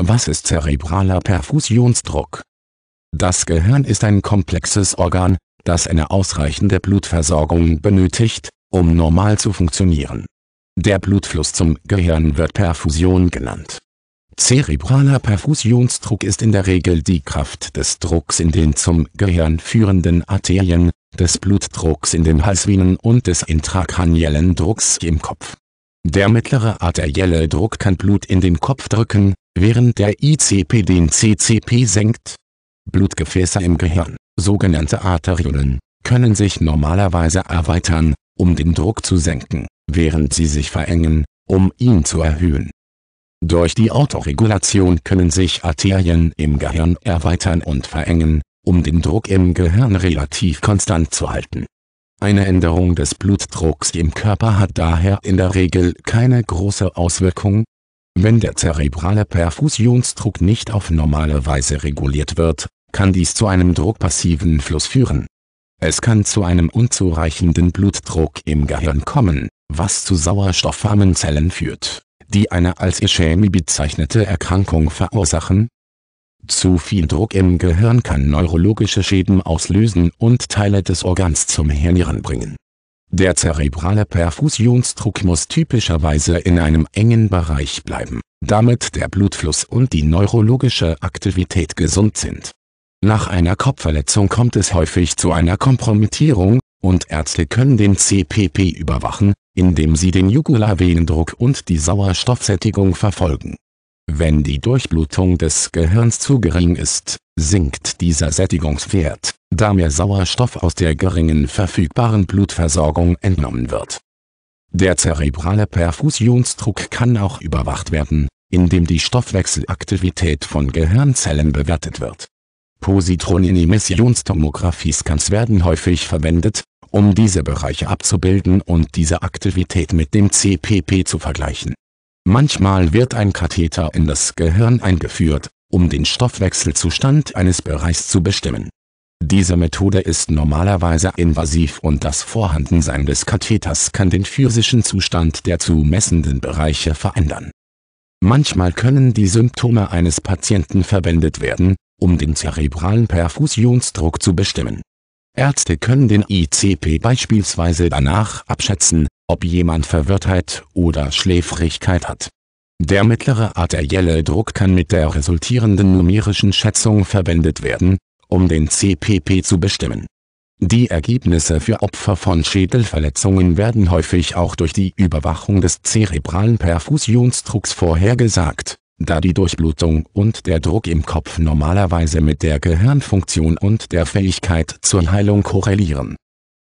Was ist zerebraler Perfusionsdruck? Das Gehirn ist ein komplexes Organ, das eine ausreichende Blutversorgung benötigt, um normal zu funktionieren. Der Blutfluss zum Gehirn wird Perfusion genannt. Zerebraler Perfusionsdruck ist in der Regel die Kraft des Drucks in den zum Gehirn führenden Arterien, des Blutdrucks in den Halsvenen und des intrakraniellen Drucks im Kopf. Der mittlere arterielle Druck kann Blut in den Kopf drücken, während der ICP den CCP senkt. Blutgefäße im Gehirn, sogenannte Arteriolen, können sich normalerweise erweitern, um den Druck zu senken, während sie sich verengen, um ihn zu erhöhen. Durch die Autoregulation können sich Arterien im Gehirn erweitern und verengen, um den Druck im Gehirn relativ konstant zu halten. Eine Änderung des Blutdrucks im Körper hat daher in der Regel keine große Auswirkung, wenn der zerebrale Perfusionsdruck nicht auf normale Weise reguliert wird, kann dies zu einem druckpassiven Fluss führen. Es kann zu einem unzureichenden Blutdruck im Gehirn kommen, was zu sauerstoffarmen Zellen führt, die eine als Ischämie bezeichnete Erkrankung verursachen. Zu viel Druck im Gehirn kann neurologische Schäden auslösen und Teile des Organs zum Hirnieren bringen der zerebrale Perfusionsdruck muss typischerweise in einem engen Bereich bleiben, damit der Blutfluss und die neurologische Aktivität gesund sind. Nach einer Kopfverletzung kommt es häufig zu einer Kompromittierung, und Ärzte können den CPP überwachen, indem sie den Jugularvenendruck und die Sauerstoffsättigung verfolgen. Wenn die Durchblutung des Gehirns zu gering ist, sinkt dieser Sättigungswert da mehr Sauerstoff aus der geringen verfügbaren Blutversorgung entnommen wird. Der zerebrale Perfusionsdruck kann auch überwacht werden, indem die Stoffwechselaktivität von Gehirnzellen bewertet wird. Positronen-Emissionstomographie-Scans werden häufig verwendet, um diese Bereiche abzubilden und diese Aktivität mit dem CPP zu vergleichen. Manchmal wird ein Katheter in das Gehirn eingeführt, um den Stoffwechselzustand eines Bereichs zu bestimmen diese Methode ist normalerweise invasiv und das Vorhandensein des Katheters kann den physischen Zustand der zu messenden Bereiche verändern. Manchmal können die Symptome eines Patienten verwendet werden, um den zerebralen Perfusionsdruck zu bestimmen. Ärzte können den ICP beispielsweise danach abschätzen, ob jemand Verwirrtheit oder Schläfrigkeit hat. Der mittlere arterielle Druck kann mit der resultierenden numerischen Schätzung verwendet werden, um den CPP zu bestimmen. Die Ergebnisse für Opfer von Schädelverletzungen werden häufig auch durch die Überwachung des zerebralen Perfusionsdrucks vorhergesagt, da die Durchblutung und der Druck im Kopf normalerweise mit der Gehirnfunktion und der Fähigkeit zur Heilung korrelieren